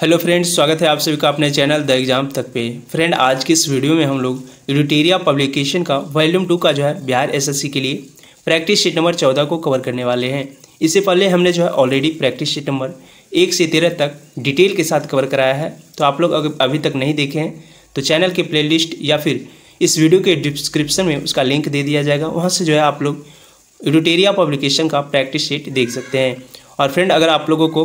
hello friends स्वागत है आप सभी का अपने चैनल द एग्जाम तक पे फ्रेंड आज की इस वीडियो में हम लोग एडिटेरिया पब्लिकेशन का वॉल्यूम टू का जो है बिहार एसएससी के लिए प्रैक्टिस शीट नंबर चौदह को कवर करने वाले हैं इससे पहले हमने जो है ऑलरेडी प्रैक्टिस शीट नंबर एक से तेरह तक डिटेल के साथ कवर कराया है तो आप लोग अगर अभी तक नहीं देखे हैं तो चैनल के प्ले या फिर इस वीडियो के डिस्क्रिप्शन में उसका लिंक दे दिया जाएगा वहाँ से जो है आप लोग एडिटेरिया पब्लिकेशन का प्रैक्टिस शीट देख सकते हैं और फ्रेंड अगर आप लोगों को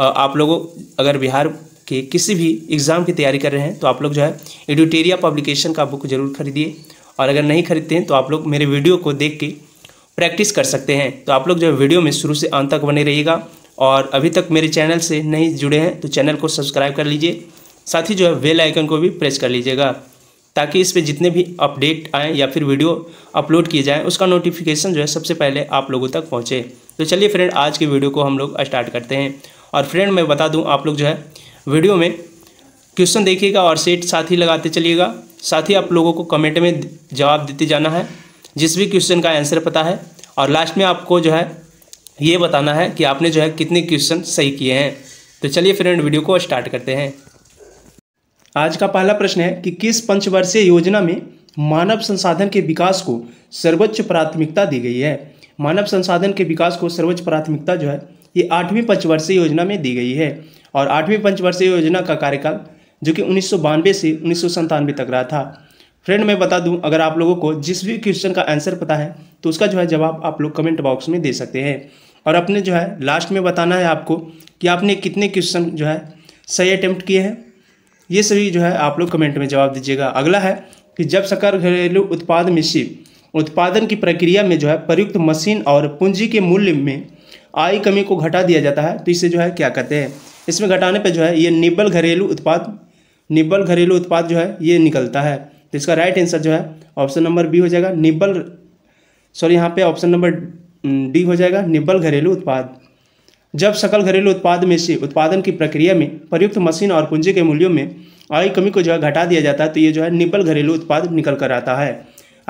आप लोगों अगर बिहार के किसी भी एग्ज़ाम की तैयारी कर रहे हैं तो आप लोग जो है एडिटेरिया पब्लिकेशन का बुक जरूर खरीदिए और अगर नहीं खरीदते हैं तो आप लोग मेरे वीडियो को देख के प्रैक्टिस कर सकते हैं तो आप लोग जो है वीडियो में शुरू से अंत तक बने रहिएगा और अभी तक मेरे चैनल से नहीं जुड़े हैं तो चैनल को सब्सक्राइब कर लीजिए साथ ही जो है बेल आइकन को भी प्रेस कर लीजिएगा ताकि इस पर जितने भी अपडेट आएँ या फिर वीडियो अपलोड किए जाएँ उसका नोटिफिकेशन जो है सबसे पहले आप लोगों तक पहुँचे तो चलिए फ्रेंड आज के वीडियो को हम लोग स्टार्ट करते हैं और फ्रेंड मैं बता दूँ आप लोग जो है वीडियो में क्वेश्चन देखिएगा और सेट साथ ही लगाते चलिएगा साथ ही आप लोगों को कमेंट में जवाब देते जाना है जिस भी क्वेश्चन का आंसर पता है और लास्ट में आपको जो है ये बताना है कि आपने जो है कितने क्वेश्चन सही किए हैं तो चलिए फ्रेंड वीडियो को स्टार्ट करते हैं आज का पहला प्रश्न है कि किस पंचवर्षीय योजना में मानव संसाधन के विकास को सर्वोच्च प्राथमिकता दी गई है मानव संसाधन के विकास को सर्वोच्च प्राथमिकता जो है ये आठवीं पंचवर्षीय योजना में दी गई है और आठवीं पंचवर्षीय योजना का कार्यकाल जो कि उन्नीस से उन्नीस तक रहा था फ्रेंड मैं बता दूं अगर आप लोगों को जिस भी क्वेश्चन का आंसर पता है तो उसका जो है जवाब आप लोग कमेंट बॉक्स में दे सकते हैं और अपने जो है लास्ट में बताना है आपको कि आपने कितने क्वेश्चन जो है सही अटैम्प्ट किए हैं ये सभी जो है आप लोग कमेंट में जवाब दीजिएगा अगला है कि जब सरकार घरेलू उत्पाद मिशी उत्पादन की प्रक्रिया में जो है प्रयुक्त मशीन और पूंजी के मूल्य में आय कमी को घटा दिया जाता है तो इसे जो है क्या कहते हैं इसमें घटाने पर जो है ये निब्बल घरेलू उत्पाद निब्बल घरेलू उत्पाद जो है ये निकलता है तो इसका राइट आंसर जो है ऑप्शन नंबर बी हो जाएगा निब्बल सॉरी यहाँ पे ऑप्शन नंबर डी हो जाएगा निब्बल घरेलू उत्पाद जब सकल घरेलू उत्पाद में से उत्पादन की प्रक्रिया में प्रयुक्त मशीन और पूंजी के मूल्यों में आई कमी को जो है घटा दिया जाता है तो ये जो है निब्बल घरेलू उत्पाद निकल कर आता है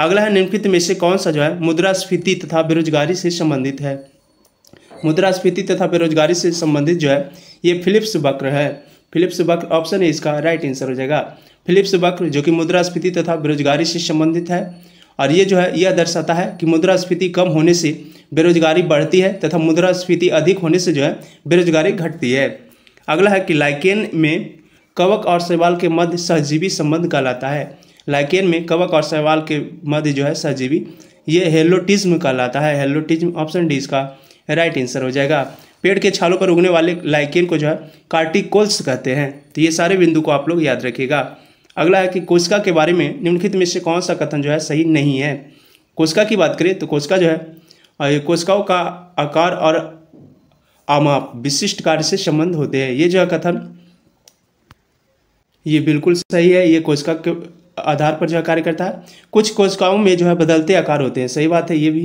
अगला है निम्नलिखित में से कौन सा जो है मुद्रास्फीति तथा बेरोजगारी से संबंधित है मुद्रास्फीति तथा बेरोजगारी से संबंधित जो है ये फिलिप्स वक्र है फिलिप्स वक्र ऑप्शन है इसका राइट आंसर हो जाएगा फिलिप्स वक्र जो कि मुद्रास्फीति तथा बेरोजगारी से संबंधित है और ये जो है यह दर्शाता है कि मुद्रास्फीति कम होने से बेरोजगारी बढ़ती है तथा मुद्रास्फीति अधिक होने से जो है बेरोजगारी घटती है अगला है कि लाइकेन में कवक और सवाल के मध्य सहजीवी संबंध कहलाता है लाइकेन में कवक और सवाल के मध्य जो है सहजीवी ये हेलोटिज्म कहलाता है हेलोटिज्म ऑप्शन डी इसका राइट आंसर हो जाएगा पेड़ के छालों पर उगने वाले लाइकेन को जो है कार्टिकोल्स कहते हैं तो ये सारे बिंदु को आप लोग याद रखिएगा अगला है कि कोशिका के बारे में निम्नलिखित में से कौन सा कथन जो है सही नहीं है कोशिका की बात करें तो कोशिका जो है कोशिकाओं का आकार और आमाप विशिष्ट कार्य से संबंध होते हैं ये जो है कथन ये बिल्कुल सही है ये कोशिका के आधार पर जो है कार्य करता है कुछ कोशिकाओं में जो है बदलते आकार होते हैं सही बात है ये भी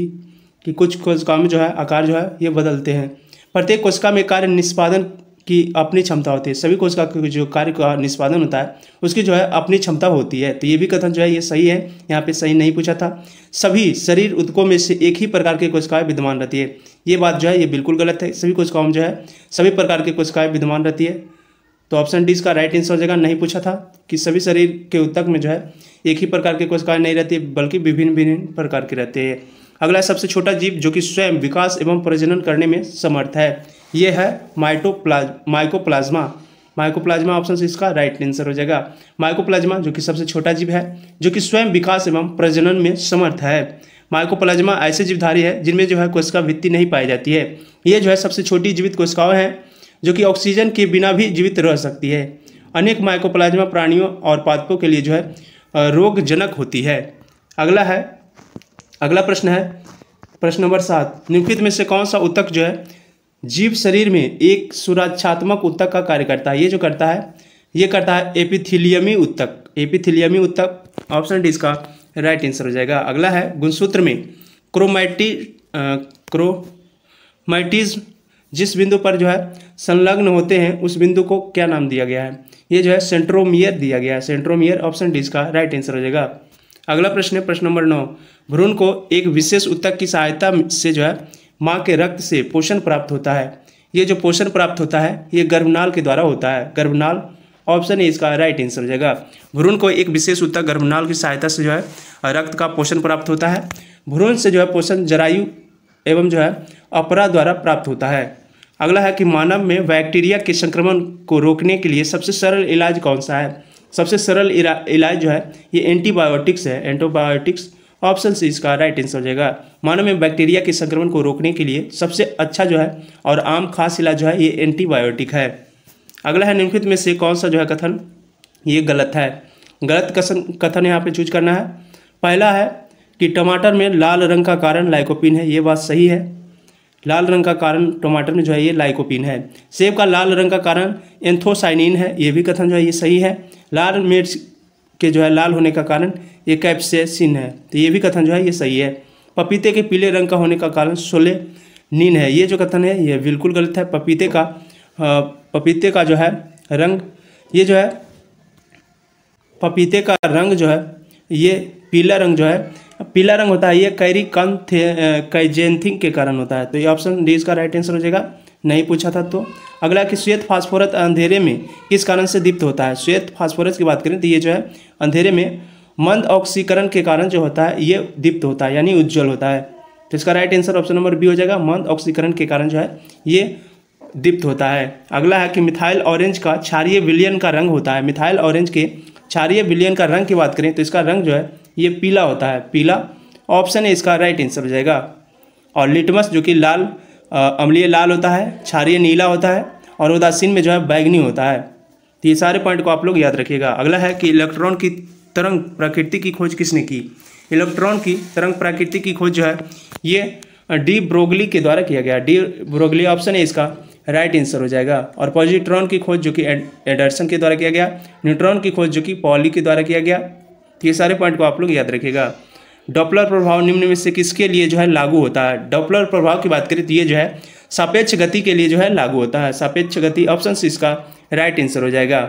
कि कुछ कोशिकाओं में जो है आकार जो है ये बदलते हैं प्रत्येक कोशिका में कार्य निष्पादन की अपनी क्षमता होती है सभी कोशिका के जो कार्य का निष्पादन होता है उसकी जो है अपनी क्षमता होती है तो ये भी कथन जो है ये सही है यहाँ पे सही नहीं पूछा था सभी शरीर उदकों में से एक ही प्रकार की कोशिकाएं विद्यमान रहती है ये बात जो है ये बिल्कुल गलत है सभी कोशिकाओं में जो है सभी प्रकार की कोशिकाएं विद्यमान रहती है तो ऑप्शन डी इसका राइट आंसर हो जाएगा नहीं पूछा था कि सभी शरीर के उत्तक में जो है एक ही प्रकार की कोशिकाएं नहीं रहती बल्कि विभिन्न विभिन्न प्रकार की रहती है अगला सबसे छोटा जीव जो कि स्वयं विकास एवं प्रजनन करने में समर्थ है यह है माइटोप्लाज माइकोप्लाज्मा माइकोप्लाज्मा ऑप्शन से इसका राइट आंसर हो जाएगा माइकोप्लाज्मा जो कि सबसे छोटा जीव है जो कि स्वयं विकास एवं प्रजनन में समर्थ है माइकोप्लाज्मा ऐसे जीवधारी है जिनमें जो है कोशिका वृत्ति नहीं पाई जाती है ये जो है सबसे छोटी जीवित कोशिकाओं हैं जो कि ऑक्सीजन के बिना भी जीवित रह सकती है अनेक माइकोप्लाज्मा प्राणियों और पादपों के लिए जो है रोगजनक होती है अगला है अगला प्रश्न है प्रश्न नंबर सात निम्नलिखित में से कौन सा उत्तक जो है जीव शरीर में एक सुरक्षात्मक उत्तक का कार्य करता है ये जो करता है ये करता है एपिथिलियमी उत्तक एपिथिलियमी उत्तक ऑप्शन डी इसका राइट आंसर हो जाएगा अगला है गुणसूत्र में क्रोमाइटी क्रोमैटिज जिस बिंदु पर जो है संलग्न होते हैं उस बिंदु को क्या नाम दिया गया है ये जो है सेंट्रोमियर दिया गया है सेंट्रोमियर ऑप्शन डी इसका राइट आंसर हो जाएगा अगला प्रश्न है प्रश्न नंबर नौ भ्रूण को एक विशेष उत्तक की सहायता से जो है माँ के रक्त से पोषण प्राप्त होता है ये जो पोषण प्राप्त होता है ये गर्भनाल के द्वारा होता है गर्भनाल ऑप्शन ए इसका राइट आंसर जाएगा भ्रूण को एक विशेष उत्तक गर्भनाल की सहायता से जो है रक्त का पोषण प्राप्त होता है भ्रूण से जो है पोषण जरायु एवं जो है अपरा द्वारा प्राप्त होता है अगला है कि मानव में बैक्टीरिया के संक्रमण को रोकने के लिए सबसे सरल इलाज कौन सा है सबसे सरल इलाज जो है ये एंटीबायोटिक्स है एंटीबायोटिक्स ऑप्शन से इसका राइट आंसर हो जाएगा मानव में बैक्टीरिया के संक्रमण को रोकने के लिए सबसे अच्छा जो है और आम खास इलाज जो है ये एंटीबायोटिक है अगला है निम्नलिखित में से कौन सा जो है कथन ये गलत है गलत कसन कथन यहाँ पे चूज करना है पहला है कि टमाटर में लाल रंग का कारण लाइकोपिन है ये बात सही है लाल रंग का कारण टमाटर में जो है ये लाइकोपिन है सेब का लाल रंग का कारण एंथोसाइनिन है ये भी कथन जो है ये सही है लाल मिर्च के जो है लाल होने का कारण ये कैप्सेसिन है तो ये भी कथन जो है ये सही है पपीते के पीले रंग का होने का कारण सोले नीन है ये जो कथन है ये बिल्कुल गलत है पपीते का आ, पपीते का जो है रंग ये जो है पपीते का रंग जो है ये पीला रंग जो है पीला रंग होता है ये कैरी कैरिकन कैजेंथिंग के कारण होता है तो ये ऑप्शन डी इसका राइट आंसर हो जाएगा नहीं पूछा था तो अगला कि श्वेत फास्फोरस अंधेरे में किस कारण से दीप्त होता है श्वेत फास्फोरस की बात करें तो ये जो है अंधेरे में मंद ऑक्सीकरण के कारण जो होता है ये दीप्त होता है यानी उज्जवल होता है तो इसका right answer option number B हो जाएगा मंद ऑक्सीकरण के कारण जो है ये दीप्त होता है अगला है कि मिथाइल ऑरेंज का क्षारीय विलियन का रंग होता है मिथाइल ऑरेंज के क्षारीय विलियन का रंग की बात करें तो इसका रंग जो है ये पीला होता है पीला ऑप्शन है इसका राइट आंसर हो जाएगा और लिटमस जो कि लाल अम्लीय लाल होता है क्षारीय नीला होता है और उदासीन में जो है बैगनी होता है तो ये सारे पॉइंट को आप लोग याद रखिएगा अगला है कि इलेक्ट्रॉन की तरंग प्रकृति की खोज किसने की इलेक्ट्रॉन की तरंग प्रकृति की खोज जो है ये डी ब्रोगली के द्वारा किया गया डी ब्रोगली ऑप्शन है इसका राइट आंसर हो जाएगा और पॉजिट्रॉन की खोज जो कि एडर्सन के द्वारा किया गया न्यूट्रॉन की खोज जो कि पॉली के द्वारा किया गया तो ये सारे पॉइंट को आप लोग याद रखिएगा डॉपलर प्रभाव निम्न में से किसके लिए जो है लागू होता है डॉपलर प्रभाव की बात करें तो ये जो है सापेक्ष गति के लिए जो है लागू होता है सापेक्ष गति ऑप्शन सी इसका राइट आंसर हो जाएगा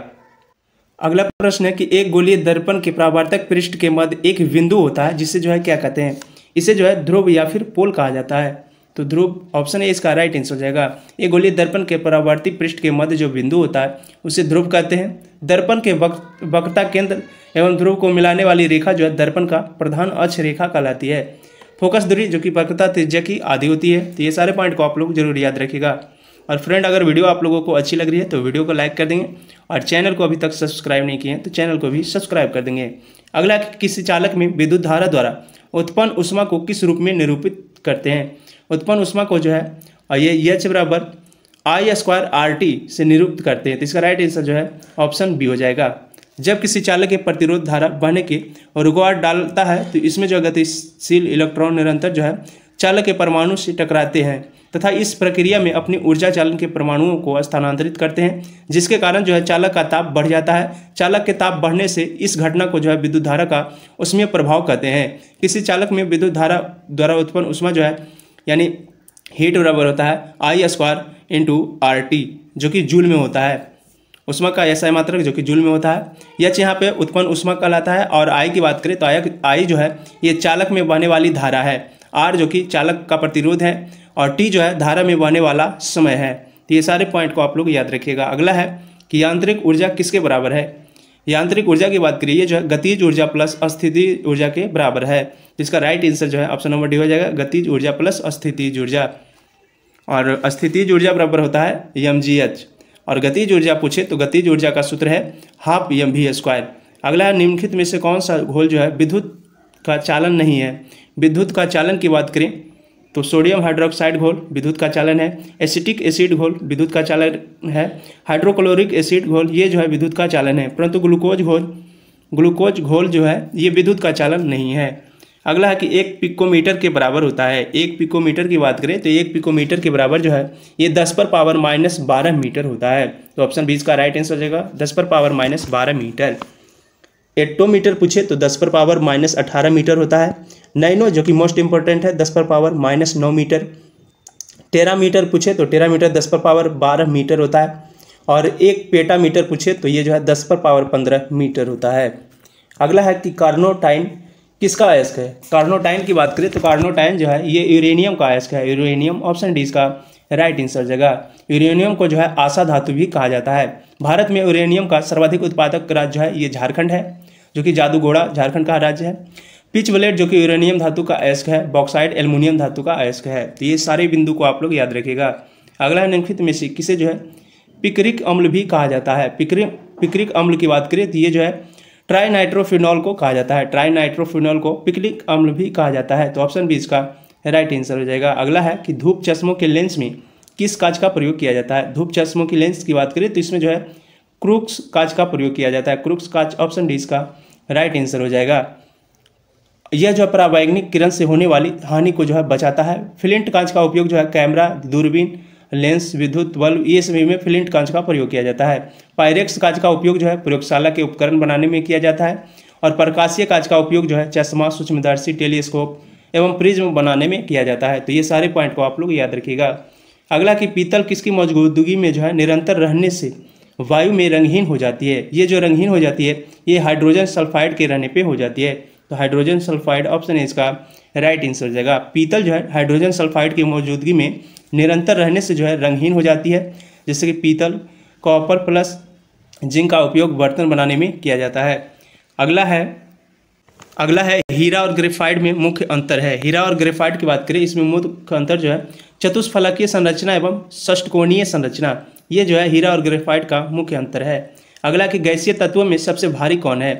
अगला प्रश्न है कि एक गोलीय दर्पण के प्रावर्तक पृष्ठ के मध्य एक बिंदु होता है जिसे जो है क्या कहते हैं इसे जो है ध्रुव या फिर पोल कहा जाता है तो ध्रुव ऑप्शन ए इसका राइट आंसर हो जाएगा ये गोलीय दर्पण के परावर्ती पृष्ठ के मध्य जो बिंदु होता है उसे ध्रुव कहते हैं दर्पण के वक् वक्ता केंद्र एवं ध्रुव को मिलाने वाली रेखा जो है दर्पण का प्रधान अक्ष रेखा कहलाती है फोकस दूरी जो कि वक्रता त्रिज्या की आधी होती है तो ये सारे पॉइंट को आप लोग जरूर याद रखेगा और फ्रेंड अगर वीडियो आप लोगों को अच्छी लग रही है तो वीडियो को लाइक कर देंगे और चैनल को अभी तक सब्सक्राइब नहीं किए हैं तो चैनल को भी सब्सक्राइब कर देंगे अगला किसी चालक में विद्युत धारा द्वारा उत्पन्न उष्मा को किस रूप में निरूपित करते हैं उत्पन्न उष्मा को जो है और ये यच बराबर आई स्क्वायर आर टी से निरुक्त करते हैं तो इसका राइट आंसर जो है ऑप्शन बी हो जाएगा जब किसी चालक के प्रतिरोध धारा बहने के और रुकावट डालता है तो इसमें जो गतिशील इलेक्ट्रॉन निरंतर जो है चालक के परमाणु से टकराते हैं तथा इस प्रक्रिया में अपनी ऊर्जा चालन के परमाणुओं को स्थानांतरित करते हैं जिसके कारण जो है चालक का ताप बढ़ जाता है चालक के ताप बढ़ने से इस घटना को जो है विद्युत धारा का उसमें प्रभाव कहते हैं किसी चालक में विद्युत धारा द्वारा उत्पन्न उष्मा जो है यानी हीट बराबर होता है I square into R T जो कि जूल में होता है उष्मा का ऐसा मात्रक जो कि जूल में होता है यच यहाँ पे उत्पन्न उष्मा कहलाता है और आई की बात करें तो आई आई जो है ये चालक में बहने वाली धारा है आर जो कि चालक का प्रतिरोध है और टी जो है धारा में बहने वाला समय है तो ये सारे पॉइंट को आप लोग याद रखिएगा अगला है कि यांत्रिक ऊर्जा किसके बराबर है यांत्रिक ऊर्जा की बात करिए जो है गतिज ऊर्जा प्लस अस्थिति ऊर्जा के बराबर है जिसका राइट आंसर जो है ऑप्शन नंबर डी हो जाएगा गतिज ऊर्जा प्लस अस्थिति ऊर्जा और स्थिति ऊर्जा बराबर होता है यम जी एच और गतिज ऊर्जा पूछे तो गतिज ऊर्जा का सूत्र है हाफ यम भी स्क्वायर अगला निम्नलिखित में से कौन सा घोल जो है विद्युत का चालन नहीं है विद्युत का चालन की बात करें तो सोडियम हाइड्रोक्साइड घोल विद्युत का चालन है एसिटिक एसिड घोल विद्युत का चालन है हाइड्रोक्लोरिक एसिड घोल ये जो है विद्युत का चालन है परंतु ग्लूकोज घोल ग्लूकोज घोल जो है ये विद्युत का चालन नहीं है अगला है कि एक पिकोमीटर के बराबर होता है एक पिकोमीटर की बात करें तो एक पिकोमीटर के बराबर जो है ये दस पर पावर माइनस बारह मीटर होता है तो ऑप्शन बी इसका राइट आंसर हो जाएगा दस पर पावर माइनस बारह मीटर एट्टोमीटर पूछे तो दस पर पावर माइनस अठारह मीटर होता है नैनो जो कि मोस्ट इंपॉर्टेंट है दस पर पावर माइनस नौ मीटर टेरा मीटर पूछे तो टेरा मीटर दस पर पावर बारह मीटर होता है और एक पेटा मीटर पूछे तो ये जो है दस पर पावर पंद्रह मीटर होता है अगला है कि कार्नोटाइन किसका अयस्क है कार्नोटाइन की बात करें तो कार्नोटाइन जो है ये यूरेनियम का अयस्क है यूरेनियम ऑप्शन डी इसका राइट आंसर जगह यूरेनियम को जो है आशा धातु भी कहा जाता है भारत में यूरेनियम का सर्वाधिक उत्पादक राज्य है ये झारखंड है जो कि जादूगोड़ा झारखंड का राज्य है पिच ब्लेड जो कि यूरेनियम धातु का अयस्क है बॉक्साइड एल्यूमिनियम धातु का अयस्क है तो ये सारे बिंदु को आप लोग याद रखेगा अगला निम्नलिखित में से किसे जो है पिकरिक अम्ल भी कहा जाता है पिकरिक पिकरिक अम्ल की बात करें तो ये जो है ट्राई नाइट्रोफिनॉल को कहा जाता है ट्राई को पिकलिक अम्ल भी कहा जाता है तो ऑप्शन बी इसका राइट आंसर हो जाएगा अगला है कि धूप चश्मों के लेंस में किस कांच का प्रयोग किया जाता है धूप चश्मों की लेंस की बात करें तो इसमें जो है क्रूक्स कांच का प्रयोग किया जाता है क्रूक्स कांच ऑप्शन डी इसका राइट आंसर हो जाएगा यह जो प्रावैग्निक किरण से होने वाली हानि को जो है बचाता है फिलिंट कांच का उपयोग जो है कैमरा दूरबीन लेंस विद्युत बल्ब ये सभी में फ्लिंट कांच का प्रयोग किया जाता है पायरेक्स कांच का उपयोग जो है प्रयोगशाला के उपकरण बनाने में किया जाता है और प्रकाशीय कांच का उपयोग जो है चश्मा सूक्ष्मदर्शी टेलीस्कोप एवं प्रिज्म बनाने में किया जाता है तो ये सारे पॉइंट को आप लोग याद रखिएगा अगला कि पीतल किसकी मौजूदगी में जो है निरंतर रहने से वायु में रंगहीन हो जाती है ये जो रंगहीन हो जाती है ये हाइड्रोजन सल्फाइड के रहने पे हो जाती है तो हाइड्रोजन सल्फाइड ऑप्शन है इसका राइट आंसर जाएगा पीतल जो है हाइड्रोजन सल्फाइड की मौजूदगी में निरंतर रहने से जो है रंगहीन हो जाती है जैसे कि पीतल कॉपर प्लस जिंक का उपयोग बर्तन बनाने में किया जाता है अगला है अगला है हीरा और ग्रेफाइड में मुख्य अंतर है हीरा और ग्रेफाइड की बात करें इसमें मुख्य अंतर जो है चतुष्फलकीय संरचना एवं षष्टकोणीय संरचना ये जो है हीरा और ग्रेफाइड का मुख्य अंतर है अगला कि गैसीय तत्वों में सबसे भारी कौन है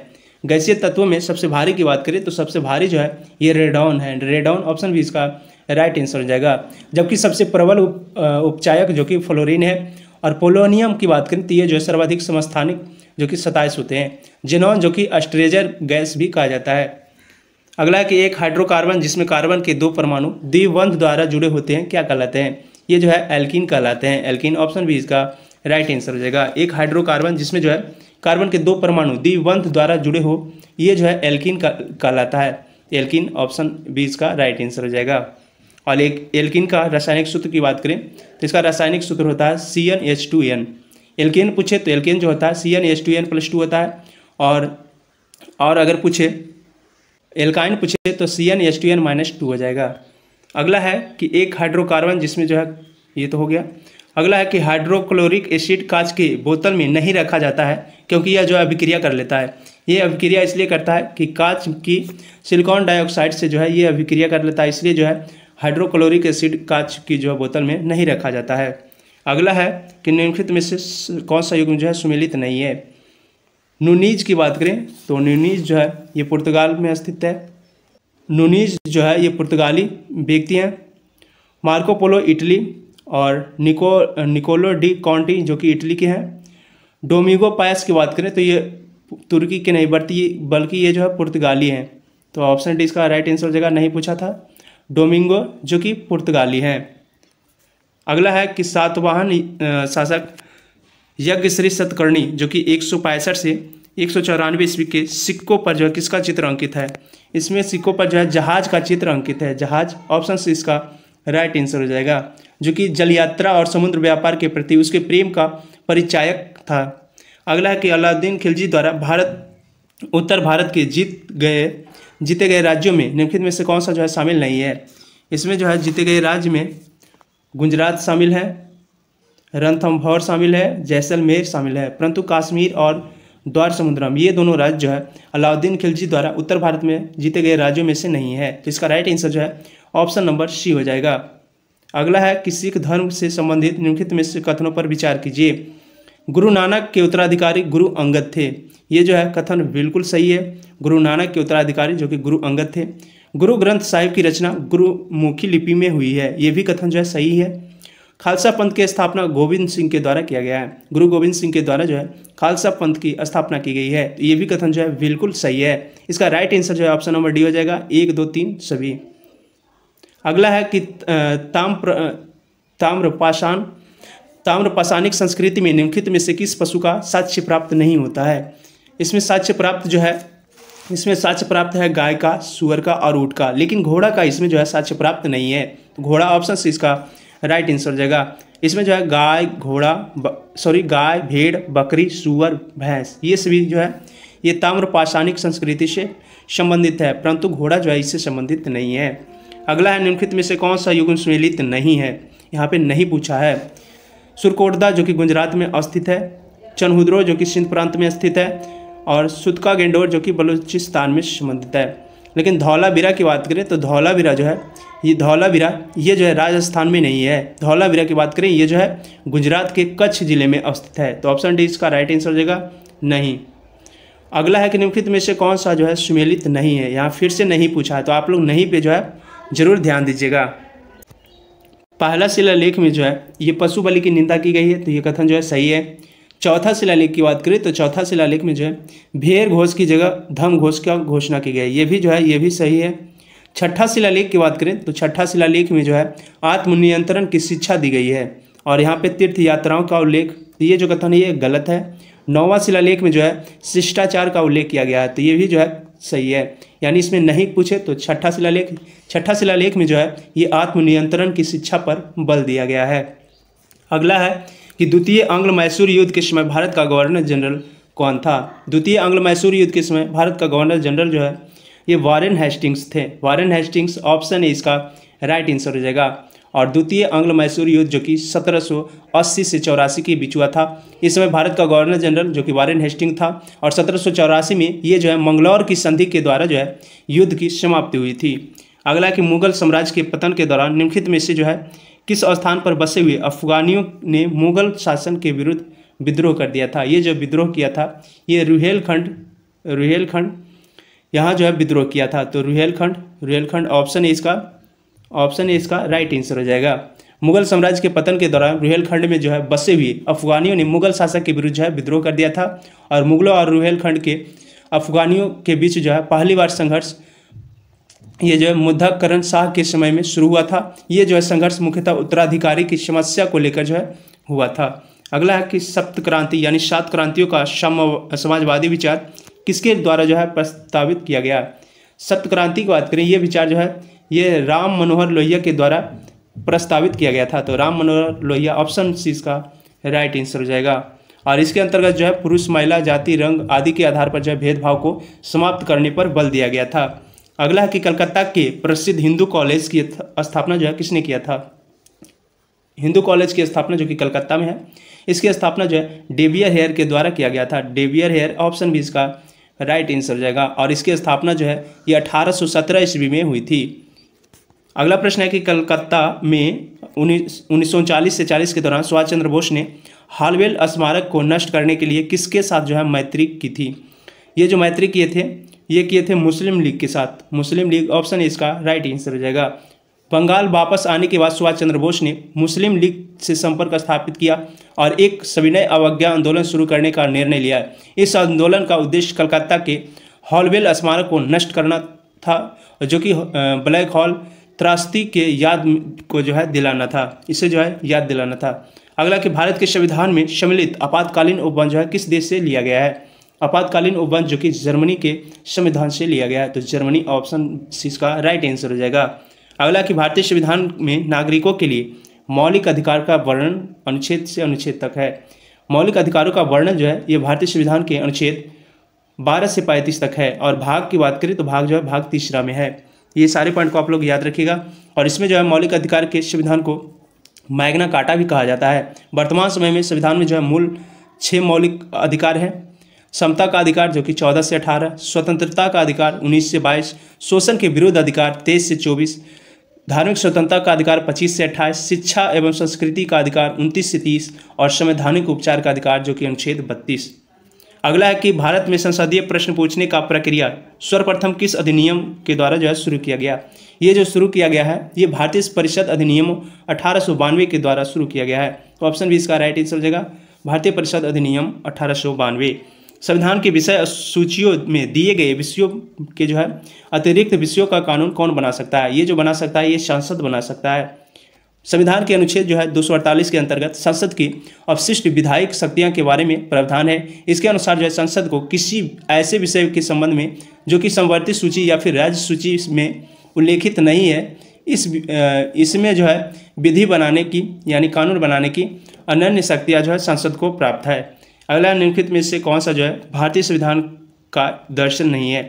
गैसीय तत्वों में सबसे भारी की बात करें तो सबसे भारी जो है ये रेडॉन है रेडॉन ऑप्शन भी इसका राइट आंसर हो जाएगा जबकि सबसे प्रबल उप, उपचायक जो कि फ्लोरीन है और पोलोनियम की बात करें तो ये जो है सर्वाधिक समस्थानिक जो कि सताइस होते हैं जिनोन जो कि अस्ट्रेजर गैस भी कहा जाता है अगला है कि एक हाइड्रोकार्बन जिसमें कार्बन के दो परमाणु द्विबंध द्वारा जुड़े होते हैं क्या कहलाते हैं ये जो है एल्किन कहलाते हैं एल्किन ऑप्शन भी इसका राइट आंसर हो जाएगा एक हाइड्रोकार्बन जिसमें जो है कार्बन के दो परमाणु द्विबंध द्वारा जुड़े हो ये जो है एल्किन कहलाता है एल्किन ऑप्शन बी इसका राइट आंसर हो जाएगा और एक एल्किन का रासायनिक सूत्र की बात करें तो इसका रासायनिक सूत्र होता है C N H two N alkene पूछे तो एल्किन जो होता है C N H two N plus two होता है और और अगर पूछे एल्काइन पूछे तो C N H two N minus two हो जाएगा अगला है कि एक हाइड्रोकार्बन जिसमें जो है ये तो हो गया अगला है कि हाइड्रोक्लोरिक एसिड कांच के बोतल में नहीं रखा जाता है क्योंकि यह जो है अभिक्रिया कर लेता है ये अभिक्रिया इसलिए करता है कि कांच की सिलिकॉन डाइऑक्साइड से जो है ये अभिक्रिया कर लेता है इसलिए जो है हाइड्रोक्लोरिक एसिड कांच की जो है बोतल में नहीं रखा जाता है अगला है कि निम्नलिखित में से कौन सा युग्म जो है सुमिलित नहीं है नूनीज की बात करें तो नूनीज जो है ये पुर्तगाल में स्थित है नूनीज जो है ये पुर्तगाली व्यक्ति हैं मार्कोपोलो इटली और निको निकोलो डी कॉन्टी जो कि इटली के हैं डोमिगो पायस की बात करें तो ये तुर्की के नहीं बल्कि बल्कि ये जो है पुर्तगाली हैं तो ऑप्शन डी इसका राइट आंसर जगह नहीं पूछा था डोमिंगो जो कि पुर्तगाली हैं अगला है कि सातवाहन शासक यज्ञश्री सतकर्णी जो कि एक से एक सौ चौरानवे ईस्वी के सिक्कों पर जो है किसका चित्र अंकित है इसमें सिक्कों पर जो है जहाज का चित्र अंकित है जहाज ऑप्शन इसका राइट आंसर हो जाएगा जो कि जल यात्रा और समुद्र व्यापार के प्रति उसके प्रेम का परिचायक था अगला है कि अलाउद्दीन खिलजी द्वारा भारत उत्तर भारत के जीत गए जीते गए राज्यों में निम्नलिखित में से कौन सा जो है शामिल नहीं है इसमें जो है जीते गए राज्य में गुजरात शामिल है रणथम्भौर शामिल है जैसलमेर शामिल है परंतु कश्मीर और द्वार समुद्रम ये दोनों राज्य जो है अलाउद्दीन खिलजी द्वारा उत्तर भारत में जीते गए राज्यों में से नहीं है तो इसका राइट आंसर जो है ऑप्शन नंबर सी हो जाएगा अगला है कि सिख धर्म से संबंधित निम्नलिखित में से कथनों पर विचार कीजिए गुरु नानक के उत्तराधिकारी गुरु अंगद थे ये जो है कथन बिल्कुल सही है गुरु नानक के उत्तराधिकारी जो कि गुरु अंगद थे गुरु ग्रंथ साहिब की रचना गुरुमुखी लिपि में हुई है ये भी कथन जो है सही है खालसा पंथ की स्थापना गोविंद सिंह के द्वारा किया गया है गुरु गोविंद सिंह के द्वारा जो है खालसा पंथ की स्थापना की गई है तो ये भी कथन जो है बिल्कुल सही है इसका राइट आंसर जो है ऑप्शन नंबर डी हो जाएगा एक दो तीन सभी अगला है कि ताम्र ताम्रपाषाण ताम्रपाषाणिक संस्कृति में निम्नलिखित में से किस पशु का साक्ष्य प्राप्त नहीं होता है इसमें साक्ष्य प्राप्त जो है इसमें साक्ष्य प्राप्त है गाय का सुअर का और ऊँट का लेकिन घोड़ा का इसमें जो है साक्ष्य प्राप्त नहीं है तो घोड़ा ऑप्शन से इसका राइट आंसर जाएगा इसमें जो है गाय घोड़ा सॉरी गाय भेड़ बकरी सुअर भैंस ये सभी जो है ये ताम्रपाषाणिक संस्कृति से संबंधित है परंतु घोड़ा जो है इससे संबंधित नहीं है अगला है निम्नलिखित में से कौन सा युग सम्मिलित नहीं है यहाँ पे नहीं पूछा है सुरकोटदा जो कि गुजरात में अवस्थित है चनहुद्रो जो कि सिंध प्रांत में स्थित है और सुतका गेंडोर जो कि बलूचिस्तान में संबंधित है लेकिन धौलावीरा की बात करें तो धौलावीरा जो है ये धौलावीरा ये जो है राजस्थान में नहीं है धौलावीरा की बात करें ये जो है गुजरात के कच्छ जिले में अवस्थित है तो ऑप्शन डी इसका राइट आंसर हो जाएगा नहीं अगला है कि निम्नलिखित में से कौन सा जो है सुमेलित नहीं है यहाँ फिर से नहीं पूछा है तो आप लोग नहीं पे जो है ज़रूर ध्यान दीजिएगा पहला शिलालेख में जो है ये पशु बलि की निंदा की गई है तो ये कथन जो है सही है चौथा शिलालेख की बात करें तो चौथा शिलालेख में जो है भेर घोष की जगह धम घोष का घोषणा की गई है ये भी जो है ये भी सही है छठा शिलालेख की बात करें तो छठा शिलालेख में जो है आत्मनियंत्रण की शिक्षा दी गई है और यहाँ पे तीर्थ यात्राओं का उल्लेख तो ये जो कथन है ये गलत है नौवा शिलालेख में जो है शिष्टाचार का उल्लेख किया गया है तो ये भी जो है सही है यानी इसमें नहीं पूछे तो छठा शिलालेख छठा शिलालेख में जो है ये आत्मनियंत्रण की शिक्षा पर बल दिया गया है अगला है कि द्वितीय आंग्ल मैसूर युद्ध के समय भारत का गवर्नर जनरल कौन था द्वितीय आंग्ल मैसूर युद्ध के समय भारत का गवर्नर जनरल जो है ये वारेन हेस्टिंग्स थे वारेन हेस्टिंग्स ऑप्शन है इसका राइट आंसर हो जाएगा और द्वितीय आंग्ल मैसूर युद्ध जो कि 1780 से चौरासी के बीच हुआ था इस समय भारत का गवर्नर जनरल जो कि वारेन हेस्टिंग था और सत्रह में ये जो है मंगलौर की संधि के द्वारा जो है युद्ध की समाप्ति हुई थी अगला कि मुगल साम्राज्य के पतन के दौरान निम्नलिखित में से जो है किस स्थान पर बसे हुए अफगानियों ने मुगल शासन के विरुद्ध विद्रोह कर दिया था ये जो विद्रोह किया था ये रुहेलखंड रुहेलखंड यहाँ जो है विद्रोह किया था तो रुहेलखंड रुहेलखंड ऑप्शन है इसका ऑप्शन ए इसका राइट आंसर हो जाएगा मुगल साम्राज्य के पतन के दौरान रुहेलखंड में जो है बसे हुए अफगानियों ने मुगल शासक के विरुद्ध जो है विद्रोह कर दिया था और मुगलों और रुहेलखंड के अफगानियों के बीच जो है पहली बार संघर्ष ये जो है मुद्दा शाह के समय में शुरू हुआ था ये जो है संघर्ष मुख्यतः उत्तराधिकारी की समस्या को लेकर जो है हुआ था अगला है कि सप्त क्रांति यानी सात क्रांतियों का समाजवादी विचार किसके द्वारा जो है प्रस्तावित किया गया सप्त क्रांति की बात करें ये विचार जो है ये राम मनोहर लोहिया के द्वारा प्रस्तावित किया गया था तो राम मनोहर लोहिया ऑप्शन सी का राइट आंसर हो जाएगा और इसके अंतर्गत जो है पुरुष महिला जाति रंग आदि के आधार पर जो है भेदभाव को समाप्त करने पर बल दिया गया था अगला है कि कलकत्ता के प्रसिद्ध हिंदू कॉलेज की स्थापना जो है किसने किया था हिंदू कॉलेज की स्थापना जो कि कलकत्ता में है इसकी स्थापना जो है डेवियर हेयर के द्वारा किया गया था डेवियर हेयर ऑप्शन भी इसका राइट आंसर हो जाएगा और इसकी स्थापना जो है ये 1817 ईस्वी में हुई थी अगला प्रश्न है कि कलकत्ता में उन्नीस से चालीस के दौरान सुभाष चंद्र बोस ने हालवेल स्मारक को नष्ट करने के लिए किसके साथ जो है मैत्री की थी ये जो मैत्री किए थे ये किए थे मुस्लिम लीग के साथ मुस्लिम लीग ऑप्शन इसका राइट आंसर हो जाएगा बंगाल वापस आने के बाद सुभाष चंद्र बोस ने मुस्लिम लीग से संपर्क स्थापित किया और एक सविनय अवज्ञा आंदोलन शुरू करने का निर्णय लिया इस आंदोलन का उद्देश्य कलकत्ता के हॉलवेल स्मारक को नष्ट करना था जो कि ब्लैक हॉल त्रास्ती के याद को जो है दिलाना था इसे जो है याद दिलाना था अगला कि भारत के संविधान में सम्मिलित आपातकालीन उपबंध जो है किस देश से लिया गया है आपातकालीन उपबंध जो कि जर्मनी के संविधान से लिया गया है तो जर्मनी ऑप्शन सी का राइट आंसर हो जाएगा अगला कि भारतीय संविधान में नागरिकों के लिए मौलिक अधिकार का वर्णन अनुच्छेद से अनुच्छेद तक है मौलिक अधिकारों का वर्णन जो है ये भारतीय संविधान के अनुच्छेद बारह से पैंतीस तक है और भाग की बात करें तो भाग जो है भाग तीसरा में है ये सारे पॉइंट को आप लोग याद रखिएगा और इसमें जो है मौलिक अधिकार के संविधान को मैग्ना काटा भी कहा जाता है वर्तमान समय में संविधान में जो है मूल छः मौलिक अधिकार हैं समता का अधिकार जो कि 14 से 18 स्वतंत्रता का अधिकार 19 से 22 शोषण के विरुद्ध अधिकार 23 से 24 धार्मिक स्वतंत्रता का अधिकार 25 से 28 शिक्षा एवं संस्कृति का अधिकार 29 से 30 और संवैधानिक उपचार का अधिकार जो कि अनुच्छेद 32 अगला है कि भारत में संसदीय प्रश्न पूछने का प्रक्रिया सर्वप्रथम किस अधिनियम के द्वारा जो है शुरू किया गया ये जो शुरू किया गया है ये भारतीय परिषद अधिनियम अठारह के द्वारा शुरू किया गया है तो ऑप्शन भी इसका राइट आंसर हो जाएगा भारतीय परिषद अधिनियम अठारह संविधान के विषय सूचियों में दिए गए विषयों के जो है अतिरिक्त विषयों का कानून कौन बना सकता है ये जो बना सकता है ये सांसद बना सकता है संविधान के अनुच्छेद जो है दो के अंतर्गत संसद की अवशिष्ट विधायक शक्तियां के बारे में प्रावधान है इसके अनुसार जो है संसद को किसी ऐसे विषय के संबंध में जो कि संवर्ती सूची या फिर राज्य सूची में उल्लेखित नहीं है इस इसमें जो है विधि बनाने की यानी कानून बनाने की अनन्य शक्तियाँ जो है संसद को प्राप्त है अगला निम्नलिखित में से कौन सा जो है भारतीय संविधान का दर्शन नहीं है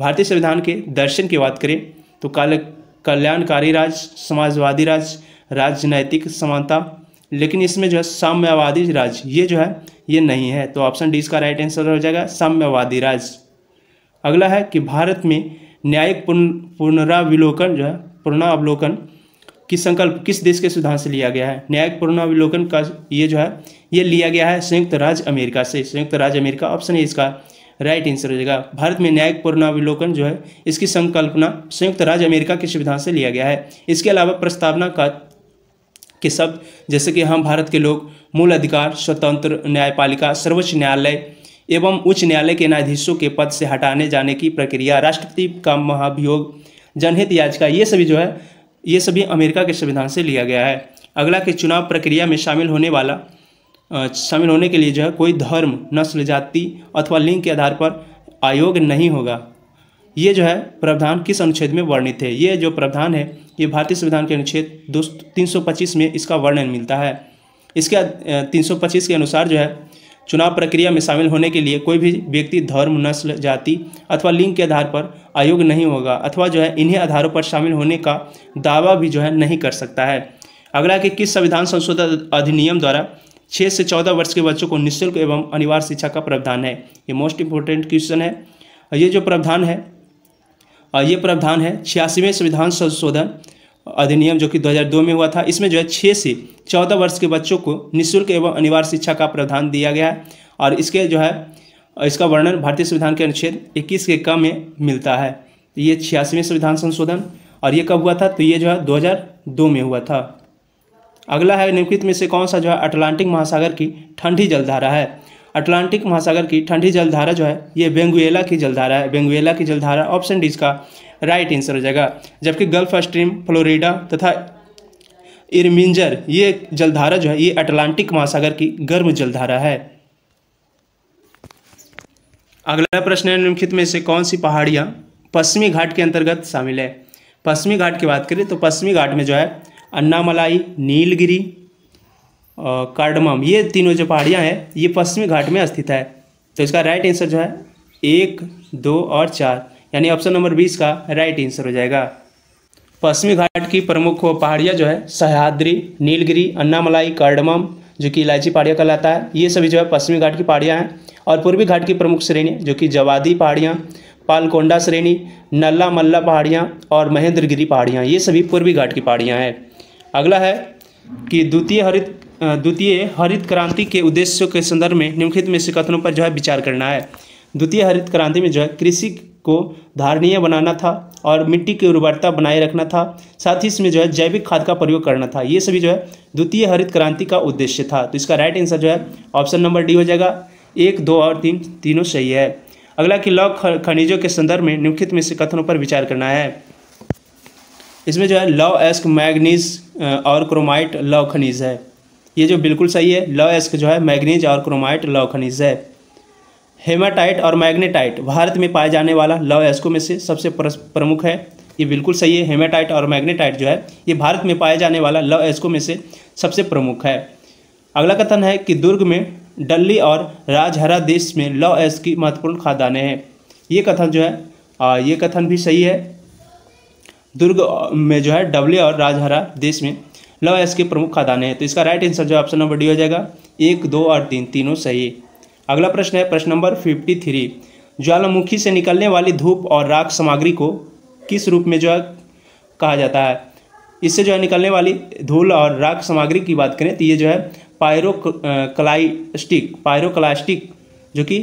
भारतीय संविधान के दर्शन की बात करें तो कल कल्याणकारी राज समाजवादी राज्य राजनैतिक समानता लेकिन इसमें जो है साम्यवादी राज्य ये जो है ये नहीं है तो ऑप्शन डी इसका राइट आंसर हो जाएगा साम्यवादी राज्य अगला है कि भारत में न्यायिक पुनरावलोकन जो है पुनरावलोकन की संकल्प किस देश के संविधान से लिया गया है न्यायिक पुनरावलोकन का ये जो है ये लिया गया है संयुक्त राज्य अमेरिका से संयुक्त राज्य अमेरिका ऑप्शन है इसका राइट आंसर हो जाएगा भारत में न्यायिक पुनरावलोकन जो है इसकी संकल्पना संयुक्त राज्य अमेरिका के संविधान से लिया गया है इसके अलावा प्रस्तावना का के शब्द जैसे कि हम भारत के लोग मूल अधिकार स्वतंत्र न्यायपालिका सर्वोच्च न्यायालय एवं उच्च न्यायालय के न्यायाधीशों के पद से हटाने जाने की प्रक्रिया राष्ट्रपति का महाभियोग जनहित याचिका ये सभी जो है ये सभी अमेरिका के संविधान से लिया गया है अगला के चुनाव प्रक्रिया में शामिल होने वाला शामिल होने के लिए जो है कोई धर्म नस्ल जाति अथवा लिंग के आधार पर आयोग नहीं होगा ये जो है प्रावधान किस अनुच्छेद में वर्णित है ये जो प्रावधान है ये भारतीय संविधान के अनुच्छेद दो तीन में इसका वर्णन मिलता है इसके तीन के अनुसार जो है चुनाव प्रक्रिया में शामिल होने के लिए कोई भी व्यक्ति धर्म नस्ल जाति अथवा लिंग के आधार पर आयोग नहीं होगा अथवा जो है इन्हीं आधारों पर शामिल होने का दावा भी जो है नहीं कर सकता है अगला कि किस संविधान संशोधन अधिनियम द्वारा छः से चौदह वर्ष के बच्चों को निःशुल्क एवं अनिवार्य शिक्षा का प्रावधान है ये मोस्ट इंपोर्टेंट क्वेश्चन है ये जो प्रावधान है ये प्रावधान है छियासीवें संविधान संशोधन अधिनियम जो कि 2002 में हुआ था इसमें जो है छः से चौदह वर्ष के बच्चों को निःशुल्क एवं अनिवार्य शिक्षा का प्रावधान दिया गया है और इसके जो है इसका वर्णन भारतीय संविधान के अनुच्छेद 21 के कम में मिलता है तो ये छियासीवें संविधान संशोधन और ये कब हुआ था तो ये जो है दो में हुआ था अगला है निम्नलिखित में से कौन सा जो है अटलांटिक महासागर की ठंडी जलधारा है अटलांटिक महासागर की ठंडी जलधारा जो है ये बेंगुएला की जलधारा है बेंगुएला की जलधारा ऑप्शन डी इसका राइट आंसर हो जाएगा जबकि गल्फ स्ट्रीम फ्लोरिडा तथा इरमिंजर ये जलधारा जो है ये अटलांटिक महासागर की गर्म जलधारा है अगला प्रश्न है निम्नलिखित में से कौन सी पहाड़ियाँ पश्चिमी घाट के अंतर्गत शामिल है पश्चिमी घाट की बात करें तो पश्चिमी घाट में जो है अन्नामलाई नीलगिरी कार्डमम ये तीनों जो पहाड़ियाँ हैं ये पश्चिमी घाट में स्थित है तो इसका राइट आंसर जो है एक दो और चार यानी ऑप्शन नंबर बीस का राइट आंसर हो जाएगा पश्चिमी घाट की प्रमुख पहाड़ियाँ जो है सह्याद्री नीलगिरी अन्नामलाई कार्डमम जो कि इलायची पहाड़ियाँ कहलाता है ये सभी जो है पश्चिमी घाट की पहाड़ियाँ हैं और पूर्वी घाट की प्रमुख श्रेणी जो कि जवादी पहाड़ियाँ पालकोंडा श्रेणी नल्ला मल्ला पहाड़ियाँ और महेंद्रगिरी पहाड़ियाँ ये सभी पूर्वी घाट की पहाड़ियाँ हैं अगला है कि द्वितीय हरित द्वितीय हरित क्रांति के उद्देश्यों के संदर्भ में निम्नलिखित में से कथनों पर जो है विचार करना है द्वितीय हरित क्रांति में जो है कृषि को धारणीय बनाना था और मिट्टी की उर्वरता बनाए रखना था साथ ही इसमें जो है जैविक खाद का प्रयोग करना था ये सभी जो है द्वितीय हरित क्रांति का उद्देश्य था तो इसका राइट आंसर जो है ऑप्शन नंबर डी हो जाएगा एक दो और तीन तीनों सही है अगला कि लौह खनिजों के संदर्भ में निम्नलिखित में से कथनों पर विचार करना है इसमें जो है लौह एस्क मैग्नीज और क्रोमाइट लौह खनिज है ये जो बिल्कुल सही है लव एस्क जो है मैग्नीज और क्रोमाइट लव खनिज है हेमाटाइट और मैग्नेटाइट भारत में पाए जाने वाला लव एस्को में से सबसे प्रमुख है ये बिल्कुल सही है हेमाटाइट और मैग्नेटाइट जो है ये भारत में पाए जाने वाला लव एस्को में से सबसे प्रमुख है अगला कथन है कि दुर्ग में डल्ली और राजहरा देश में लव एस की महत्वपूर्ण खादाने हैं ये कथन जो है आ, ये कथन भी सही है दुर्ग में जो है डबली और राजहरा देश में लव एस के प्रमुख खादान है तो इसका राइट आंसर जो ऑप्शन नंबर डी हो जाएगा एक दो और तीन तीनों सही अगला प्रश्न है प्रश्न नंबर फिफ्टी थ्री ज्वालामुखी से निकलने वाली धूप और राख सामग्री को किस रूप में जो है कहा जाता है इससे जो है निकलने वाली धूल और राख सामग्री की बात करें तो ये जो है पायरो क्लास्टिक जो कि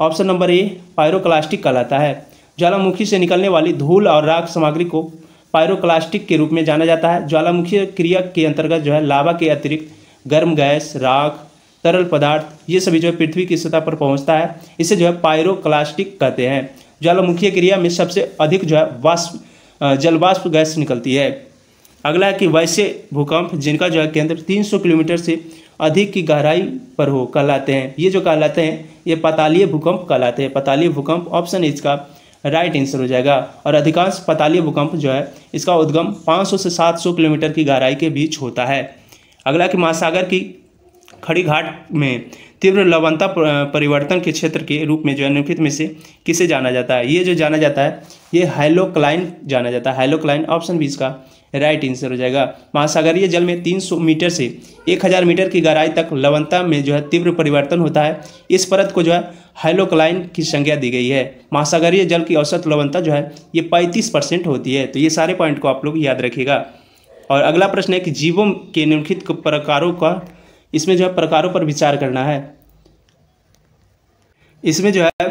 ऑप्शन नंबर ए क्लास्टिक कहलाता है ज्वालामुखी से निकलने वाली धूल और राख सामग्री को पायरोक्लास्टिक के रूप में जाना जाता है ज्वालामुखी क्रिया के अंतर्गत जो है लावा के अतिरिक्त गर्म गैस राख तरल पदार्थ ये सभी जो है पृथ्वी की सतह पर पहुंचता है इसे जो है पायरोक्लास्टिक कहते हैं ज्वालामुखी क्रिया में सबसे अधिक जो है वाष्प जलवाष्प गैस निकलती है अगला है कि वैसे भूकंप जिनका जो है केंद्र 300 किलोमीटर से अधिक की गहराई पर हो कहलाते हैं ये जो कहलाते हैं ये पतालीय भूकंप कहलाते हैं पतालीय भूकंप ऑप्शन इसका राइट आंसर हो जाएगा और अधिकांश पताली भूकंप जो है इसका उद्गम 500 से 700 किलोमीटर की गहराई के बीच होता है अगला कि महासागर की खड़ी घाट में तीव्र लवणता परिवर्तन के क्षेत्र के रूप में जो है निम्नलिखित में से किसे जाना जाता है ये जो जाना जाता है ये हाइलोक्लाइन जाना जाता है हाइलोक्लाइन ऑप्शन बी इसका राइट आंसर हो जाएगा महासागरीय जल में 300 मीटर से 1000 मीटर की गहराई तक लवणता में जो है तीव्र परिवर्तन होता है इस परत को जो है हाइलोक्लाइन की संज्ञा दी गई है महासागरीय जल की औसत लवणता जो है ये पैंतीस परसेंट होती है तो ये सारे पॉइंट को आप लोग याद रखिएगा और अगला प्रश्न है कि जीवों के निम्नलिखित प्रकारों का इसमें जो है प्रकारों पर विचार करना है इसमें जो है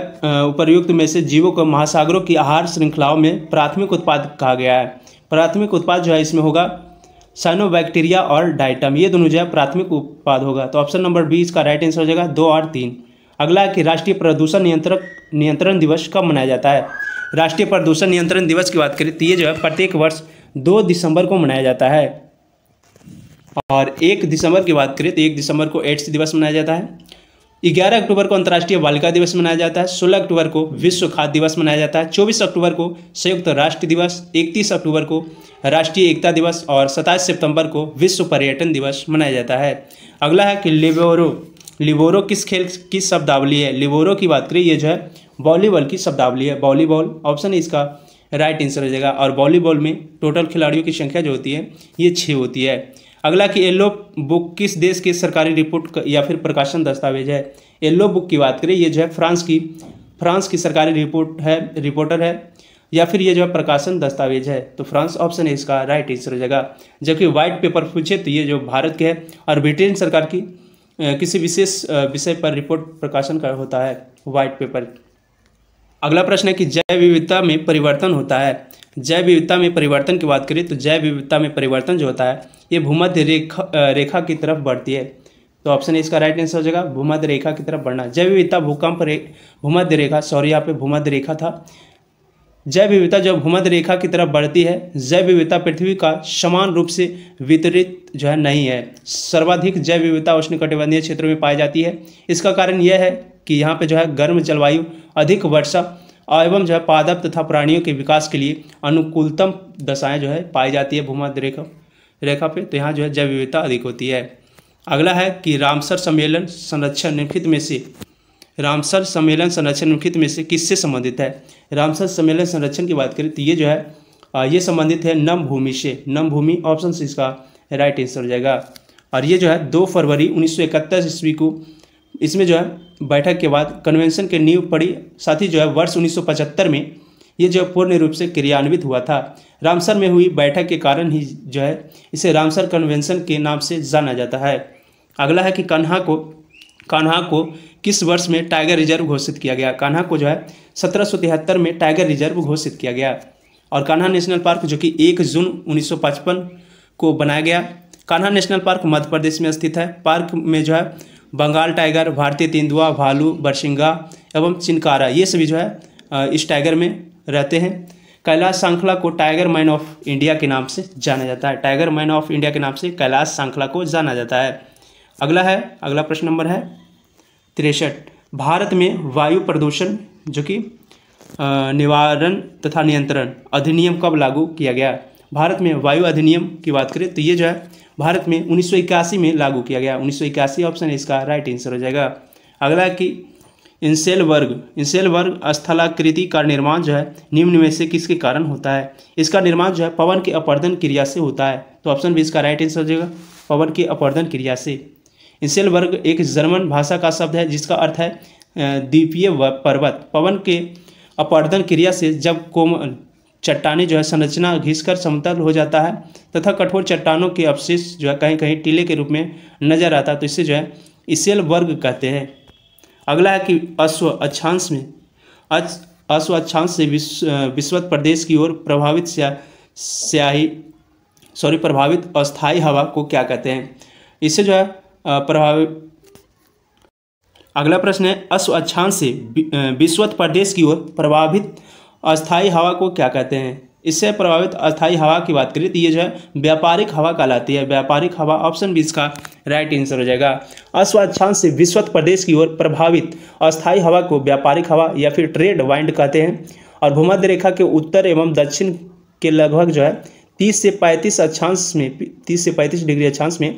उपरयुक्त में से जीवों को महासागरों की आहार श्रृंखलाओं में प्राथमिक उत्पाद कहा गया है प्राथमिक उत्पाद जो है इसमें होगा साइनोबैक्टीरिया और डाइटम ये दोनों जो है प्राथमिक उत्पाद होगा तो ऑप्शन नंबर बी इसका राइट आंसर हो जाएगा दो और तीन अगला कि राष्ट्रीय प्रदूषण नियंत्रक नियंत्रण दिवस कब मनाया जाता है राष्ट्रीय प्रदूषण नियंत्रण दिवस की बात करें तो ये जो है प्रत्येक वर्ष दो दिसंबर को मनाया जाता है और एक दिसंबर की बात करें तो एक दिसंबर को एड्स दिवस मनाया जाता है ग्यारह अक्टूबर को अंतर्राष्ट्रीय बालिका दिवस मनाया जाता है सोलह अक्टूबर को विश्व खाद्य दिवस मनाया जाता है चौबीस अक्टूबर को संयुक्त राष्ट्र दिवस इकतीस अक्टूबर को राष्ट्रीय एकता दिवस और सताईस सितंबर को विश्व पर्यटन दिवस मनाया जाता है अगला है कि लिबोरो लिबोरो किस खेल की शब्दावली है लिबोरो की बात करें ये जो है वॉलीबॉल की शब्दावली है वॉलीबॉल ऑप्शन इसका राइट आंसर हो जाएगा और वॉलीबॉल में टोटल खिलाड़ियों की संख्या जो होती है ये छः होती है अगला कि येल्लो बुक किस देश के सरकारी रिपोर्ट या फिर प्रकाशन दस्तावेज है येल्लो बुक की बात करें ये जो है फ्रांस की फ्रांस की सरकारी रिपोर्ट है रिपोर्टर है या फिर ये जो है प्रकाशन दस्तावेज है तो फ्रांस ऑप्शन है इसका राइट आंसर हो जाएगा जबकि व्हाइट पेपर पूछे तो ये जो भारत के है और ब्रिटेन सरकार की किसी विशेष विषय पर रिपोर्ट प्रकाशन का होता है वाइट पेपर अगला प्रश्न है कि जैव विविधता में परिवर्तन होता है जैव विविधता में परिवर्तन की बात करें तो जैव विविधता में परिवर्तन जो होता है ये भूमध्य रेखा रेखा की तरफ बढ़ती है तो ऑप्शन इसका राइट आंसर हो जाएगा भूमध्य रेखा की तरफ बढ़ना जैव विविधता भूकंप रे भूमध्य रेखा सॉरी यहाँ पे भूमध्य रेखा था जैव विविधता जब भूमध्य रेखा की तरफ बढ़ती है जैव विविधता पृथ्वी का समान रूप से वितरित जो है नहीं है सर्वाधिक जैव विविधता उष्णकटिबंधीय क्षेत्रों में पाई जाती है इसका कारण यह है कि यहाँ पर जो है गर्म जलवायु अधिक वर्षा एवं जो है पादप तथा प्राणियों के विकास के लिए अनुकूलतम दशाएँ जो है पाई जाती है भूमध्य रेखा रेखा पे तो यहाँ जो है जैव विविधता अधिक होती है अगला है कि रामसर सम्मेलन संरक्षण निम्नलिखित में से रामसर सम्मेलन संरक्षण निम्नलिखित में से किससे संबंधित है रामसर सम्मेलन संरक्षण की बात करें तो ये जो है ये संबंधित है नम भूमि से नम भूमि ऑप्शन इसका राइट आंसर हो जाएगा और ये जो है दो फरवरी उन्नीस ईस्वी को इसमें जो है बैठक के बाद कन्वेंशन के नींव पड़ी साथ ही जो है वर्ष 1975 में ये जो पूर्ण रूप से क्रियान्वित हुआ था रामसर में हुई बैठक के कारण ही जो है इसे रामसर कन्वेंशन के नाम से जाना जाता है अगला है कि कान्हा को कान्हा को किस वर्ष में टाइगर रिजर्व घोषित किया गया कान्हा को जो है सत्रह में टाइगर रिजर्व घोषित किया गया और कान्हा नेशनल पार्क जो कि एक जून 1955 को बनाया गया कान्हा नेशनल पार्क मध्य प्रदेश में स्थित है पार्क में जो है बंगाल टाइगर भारतीय तेंदुआ भालू बरसिंगा एवं चिनकारा ये सभी जो है इस टाइगर में रहते हैं कैलाश सांखला को टाइगर मैन ऑफ इंडिया के नाम से जाना जाता है टाइगर मैन ऑफ इंडिया के नाम से कैलाश सांखला को जाना जाता है अगला है अगला प्रश्न नंबर है तिरसठ भारत में वायु प्रदूषण जो कि निवारण तथा नियंत्रण अधिनियम कब लागू किया गया भारत में वायु अधिनियम की बात करें तो ये जो है भारत में उन्नीस में लागू किया गया उन्नीस ऑप्शन इसका राइट आंसर हो जाएगा अगला कि इंसेल वर्ग इंसेल वर्ग स्थलाकृति का निर्माण जो है निम्न में से किसके कारण होता है इसका निर्माण जो है पवन के अपर्दन क्रिया से होता है तो ऑप्शन बी इसका राइट आंसर हो जाएगा पवन के अपर्दन क्रिया से इंसेल वर्ग एक जर्मन भाषा का शब्द है जिसका अर्थ है द्वीपीय पर्वत पवन के अपर्दन क्रिया से जब कोमल चट्टानी जो है संरचना घिसकर समतल हो जाता है तथा कठोर चट्टानों के अवशेष जो है कहीं कहीं टीले के रूप में नजर आता है तो इसे जो है इसेल वर्ग कहते हैं अगला है कि अश्व अक्षांश में अश्व अक्षांश से विश्व प्रदेश की ओर प्रभावित स्याही सॉरी प्रभावित अस्थाई हवा को क्या कहते हैं इससे जो है प्रभावित अगला प्रश्न है अश्व अक्षांश से विश्वत प्रदेश की ओर प्रभावित अस्थाई हवा को क्या कहते हैं इससे प्रभावित अस्थाई हवा की बात करें तो ये जो है व्यापारिक हवा कहलाती है व्यापारिक हवा ऑप्शन बी इसका राइट आंसर हो जाएगा अस्वाक्षांश से विश्वत प्रदेश की ओर प्रभावित अस्थाई हवा को व्यापारिक हवा या फिर ट्रेड वाइंड कहते हैं और भूमध्य रेखा के उत्तर एवं दक्षिण के लगभग जो है तीस से पैंतीस अक्षांश में तीस से पैंतीस डिग्री अक्षांश में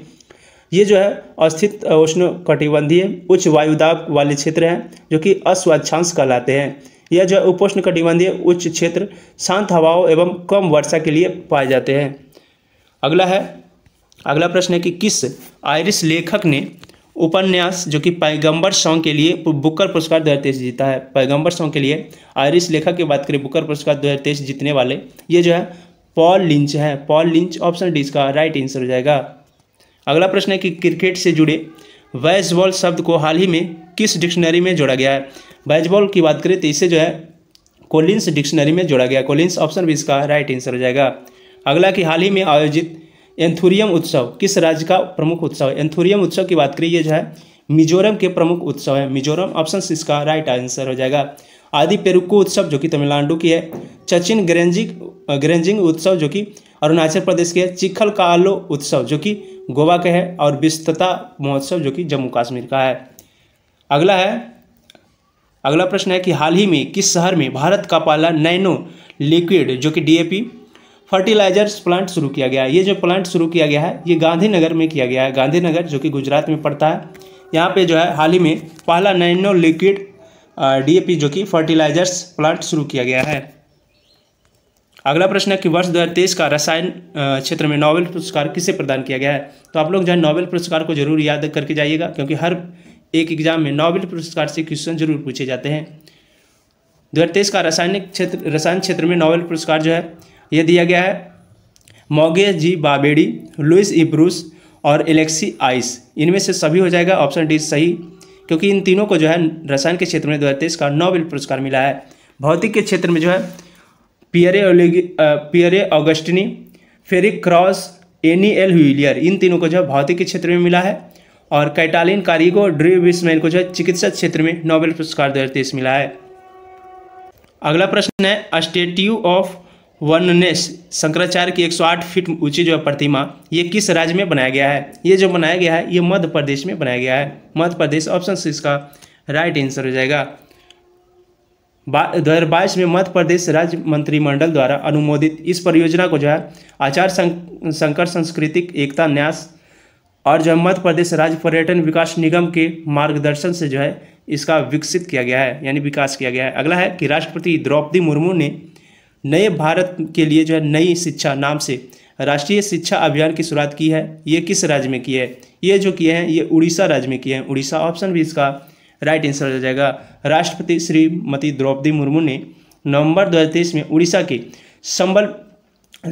ये जो है अस्थित उष्ण कटिबंधीय उच्च वायुदाब वाले क्षेत्र हैं जो कि अस्वच्छांश कहलाते हैं यह जो उपोष्ण कटिबंधीय उच्च क्षेत्र शांत हवाओं एवं कम वर्षा के लिए पाए जाते हैं अगला है अगला प्रश्न है कि किस आयरिश लेखक ने उपन्यास जो कि पैगंबर सॉन्ग के लिए बुकर पुरस्कार दो जीता है पैगंबर सॉन्ग के लिए आयरिश लेखक की बात करें बुकर पुरस्कार दो जीतने वाले ये जो है पॉल लिंच है पॉल लिंच ऑप्शन डी इसका राइट आंसर हो जाएगा अगला प्रश्न है कि क्रिकेट से जुड़े वैसबॉल शब्द को हाल ही में किस डिक्शनरी में जोड़ा गया है बैजबॉल की बात करें तो इसे जो है कोलिंस डिक्शनरी में जोड़ा गया कोलिंस ऑप्शन भी इसका राइट आंसर हो जाएगा अगला कि हाल ही में आयोजित एंथुरियम उत्सव किस राज्य का प्रमुख उत्सव है एंथुरियम उत्सव की बात करिए ये जो है मिजोरम के प्रमुख उत्सव है मिजोरम ऑप्शन इसका राइट आंसर हो जाएगा आदि पेरुक्को उत्सव जो कि तमिलनाडु की है चचिन ग्रेंजिंग ग्रेंजिंग उत्सव जो कि अरुणाचल प्रदेश के है चिखल कालो उत्सव जो कि गोवा का है और विस्तता महोत्सव जो कि जम्मू कश्मीर का है अगला है अगला प्रश्न है कि हाल ही में किस शहर में भारत का पहला नैनो लिक्विड जो कि डीएपी फर्टिलाइजर्स प्लांट शुरू किया गया है ये जो प्लांट शुरू किया गया है ये गांधीनगर में किया गया है गांधीनगर जो कि गुजरात में पड़ता है यहाँ पे जो है हाल ही में पहला नैनो लिक्विड डीएपी जो कि फर्टिलाइजर्स प्लांट शुरू किया गया है अगला प्रश्न है कि वर्ष दो का रसायन क्षेत्र में नोबेल पुरस्कार किसे प्रदान किया गया है तो आप लोग जो है नोबेल पुरस्कार को जरूर याद करके जाइएगा क्योंकि हर एक एग्जाम में नोबेल पुरस्कार से क्वेश्चन जरूर पूछे जाते हैं दो हज़ार तेईस का रासायनिक क्षेत्र रसायन क्षेत्र में नोबेल पुरस्कार जो है यह दिया गया है मोगे जी बाबेडी लुइस इब्रूस और एलेक्सी आइस इनमें से सभी हो जाएगा ऑप्शन डी सही क्योंकि इन तीनों को जो है रसायन के क्षेत्र में दो का नोबेल पुरस्कार मिला है भौतिक के क्षेत्र में जो है पियरे पियरे ऑगस्टिनी फेरिक क्रॉस एनी एल ह्यूलियर इन तीनों को जो है भौतिक के क्षेत्र में मिला है और कैटालिन कारीगो ड्री विस्मैन को जो है चिकित्सा क्षेत्र में नोबेल पुरस्कार दो मिला है अगला प्रश्न है स्टेट्यू ऑफ वर्णनेस शंकराचार्य की 108 फीट ऊंची जो है प्रतिमा ये किस राज्य में बनाया गया है ये जो बनाया गया है ये मध्य प्रदेश में बनाया गया है मध्य प्रदेश ऑप्शन सी इसका राइट आंसर हो जाएगा दो हज़ार बाईस में मध्य प्रदेश राज्य मंत्रिमंडल द्वारा अनुमोदित इस परियोजना को जो है आचार संकर सांस्कृतिक एकता न्यास और जो मध्य प्रदेश राज्य पर्यटन विकास निगम के मार्गदर्शन से जो है इसका विकसित किया गया है यानी विकास किया गया है अगला है कि राष्ट्रपति द्रौपदी मुर्मू ने नए भारत के लिए जो है नई शिक्षा नाम से राष्ट्रीय शिक्षा अभियान की शुरुआत की है ये किस राज्य में की है ये जो किए हैं ये उड़ीसा राज्य में किए हैं उड़ीसा ऑप्शन भी इसका राइट आंसर हो जाएगा राष्ट्रपति श्रीमती द्रौपदी मुर्मू ने नवंबर 2023 में उड़ीसा के संबल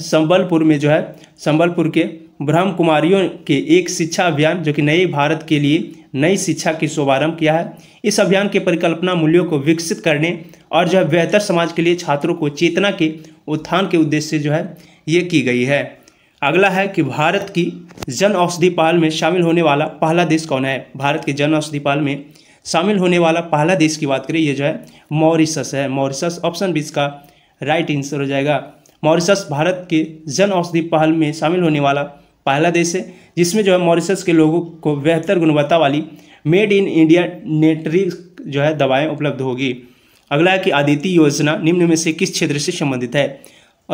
संबलपुर में जो है संबलपुर के ब्रह्म कुमारियों के एक शिक्षा अभियान जो कि नए भारत के लिए नई शिक्षा की शुभारंभ किया है इस अभियान की परिकल्पना मूल्यों को विकसित करने और जो है बेहतर समाज के लिए छात्रों को चेतना के उत्थान के उद्देश्य से जो है ये की गई है अगला है कि भारत की जन औषधि पहल में शामिल होने वाला पहला देश कौन है भारत के जन औषधि पहल में शामिल होने वाला पहला देश की बात करें ये जो है मॉरिशस है मॉरिशस ऑप्शन बीस का राइट आंसर हो जाएगा मॉरिशस भारत के जन औषधि पहल में शामिल होने वाला पहला देश है जिसमें जो है मॉरिशस के लोगों को बेहतर गुणवत्ता वाली मेड इन इंडिया नेटरी जो है दवाएं उपलब्ध होगी अगला है कि आदिति योजना निम्न में से किस क्षेत्र से संबंधित है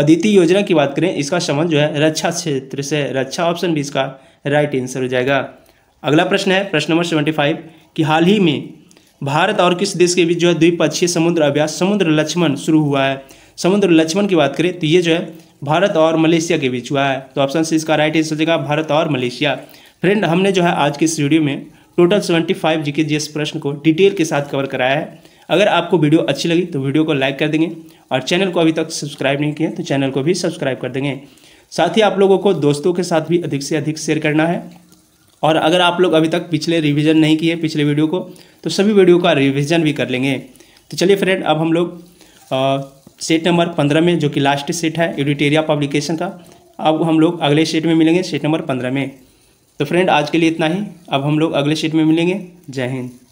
अदिति योजना की बात करें इसका संबंध जो है रक्षा क्षेत्र से रक्षा ऑप्शन भी इसका राइट आंसर हो जाएगा अगला प्रश्न है प्रश्न नंबर सेवेंटी फाइव कि हाल ही में भारत और किस देश के बीच जो है द्विपक्षीय समुद्र अभ्यास समुद्र लक्ष्मण शुरू हुआ है समुद्र लक्ष्मण की बात करें तो ये जो है भारत और मलेशिया के बीच हुआ है तो ऑप्शन सी इसका राइट आंसर हो जाएगा भारत और मलेशिया फ्रेंड हमने जो है आज की इस वीडियो में टोटल सेवेंटी फाइव जी के जी एस प्रश्न को डिटेल के साथ कवर कराया है अगर आपको वीडियो अच्छी लगी तो वीडियो को लाइक कर देंगे और चैनल को अभी तक सब्सक्राइब नहीं किया तो चैनल को भी सब्सक्राइब कर देंगे साथ ही आप लोगों को दोस्तों के साथ भी अधिक से अधिक शेयर करना है और अगर आप लोग अभी तक पिछले रिवीजन नहीं किए पिछले वीडियो को तो सभी वीडियो का रिवीजन भी कर लेंगे तो चलिए फ्रेंड अब हम लोग सेट नंबर पंद्रह में जो कि लास्ट सेट है एडिटेरिया पब्लिकेशन का अब हम लोग अगले सेट में मिलेंगे सेट नंबर पंद्रह में तो फ्रेंड आज के लिए इतना ही अब हम लोग अगले सेट में मिलेंगे जय हिंद